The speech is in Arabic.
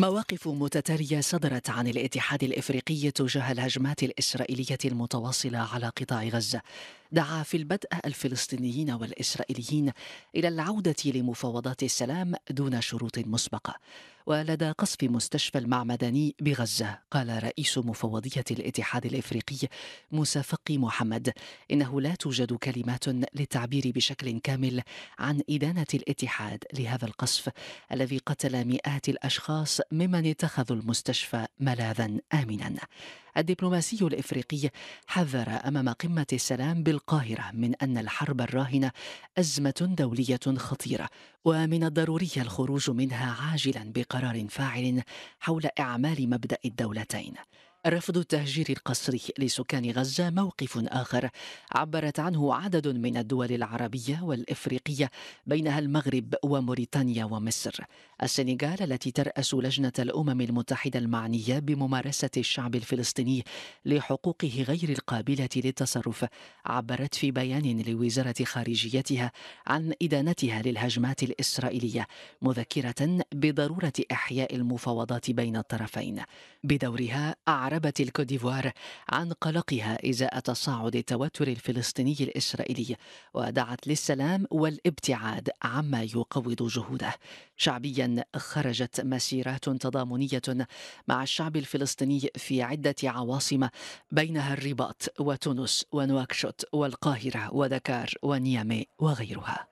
مواقف متتالية صدرت عن الاتحاد الافريقي تجاه الهجمات الاسرائيلية المتواصلة على قطاع غزة، دعا في البدء الفلسطينيين والاسرائيليين إلى العودة لمفاوضات السلام دون شروط مسبقة، ولدى قصف مستشفى المعمداني بغزة قال رئيس مفوضية الاتحاد الإفريقي موسى فقي محمد إنه لا توجد كلمات للتعبير بشكل كامل عن إدانة الاتحاد لهذا القصف الذي قتل مئات الأشخاص ممن اتخذوا المستشفى ملاذا آمنا الدبلوماسي الافريقي حذر امام قمه السلام بالقاهره من ان الحرب الراهنه ازمه دوليه خطيره ومن الضروري الخروج منها عاجلا بقرار فاعل حول اعمال مبدا الدولتين رفض التهجير القسري لسكان غزة موقف آخر عبرت عنه عدد من الدول العربية والإفريقية بينها المغرب وموريتانيا ومصر السنغال التي ترأس لجنة الأمم المتحدة المعنية بممارسة الشعب الفلسطيني لحقوقه غير القابلة للتصرف عبرت في بيان لوزارة خارجيتها عن إدانتها للهجمات الإسرائيلية مذكرة بضرورة إحياء المفاوضات بين الطرفين بدورها أعرف عربة الكوديفوار عن قلقها ازاء تصاعد التوتر الفلسطيني الاسرائيلي ودعت للسلام والابتعاد عما يقوض جهوده. شعبيا خرجت مسيرات تضامنيه مع الشعب الفلسطيني في عده عواصم بينها الرباط وتونس ونواكشوت والقاهره ودكار ونيامي وغيرها.